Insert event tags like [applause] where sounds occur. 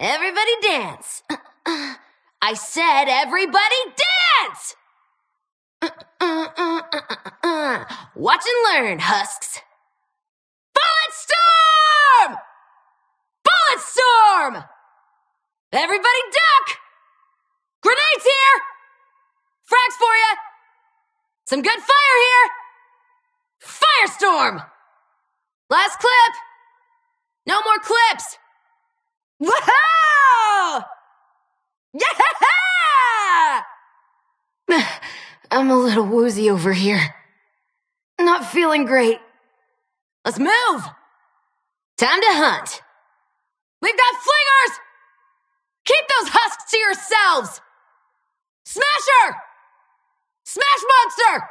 Everybody dance. [clears throat] I said everybody dance! [clears throat] Watch and learn, husks. Bulletstorm! Bulletstorm! Everybody duck! Grenades here! Frags for you! Some good fire here! Firestorm! Last clip! Yeah! [laughs] I'm a little woozy over here. Not feeling great. Let's move! Time to hunt. We've got flingers! Keep those husks to yourselves! Smasher! Smash Monster!